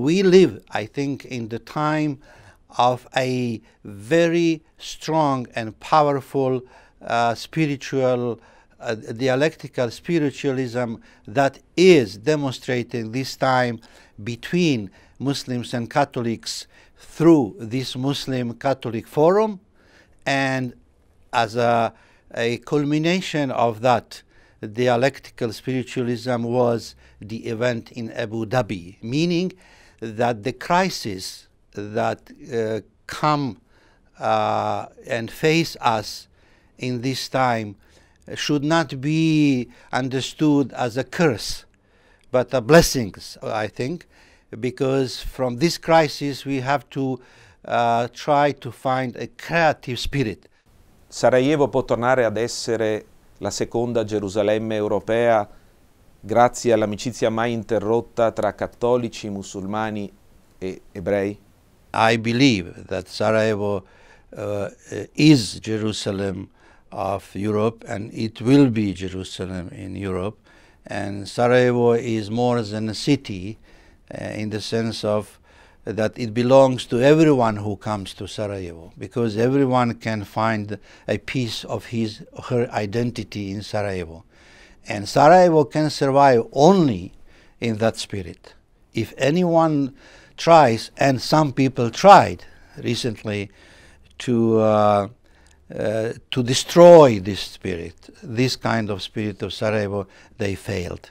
We live, I think, in the time of a very strong and powerful uh, spiritual, uh, dialectical spiritualism that is demonstrating this time between Muslims and Catholics through this Muslim Catholic Forum and as a, a culmination of that dialectical spiritualism was the event in Abu Dhabi, meaning that the crises that uh, come uh, and face us in this time should not be understood as a curse, but a blessing, I think, because from this crisis we have to uh, try to find a creative spirit. Sarajevo può tornare ad essere la seconda Gerusalemme europea grazie all'amicizia mai interrotta tra cattolici, musulmani e ebrei? I believe that Sarajevo uh, uh, is Jerusalem of Europe and it will be Jerusalem in Europe. And Sarajevo is more than a city uh, in the sense of that it belongs to everyone who comes to Sarajevo because everyone can find a piece of his her identity in Sarajevo. And Sarajevo can survive only in that spirit. If anyone tries, and some people tried recently to, uh, uh, to destroy this spirit, this kind of spirit of Sarajevo, they failed.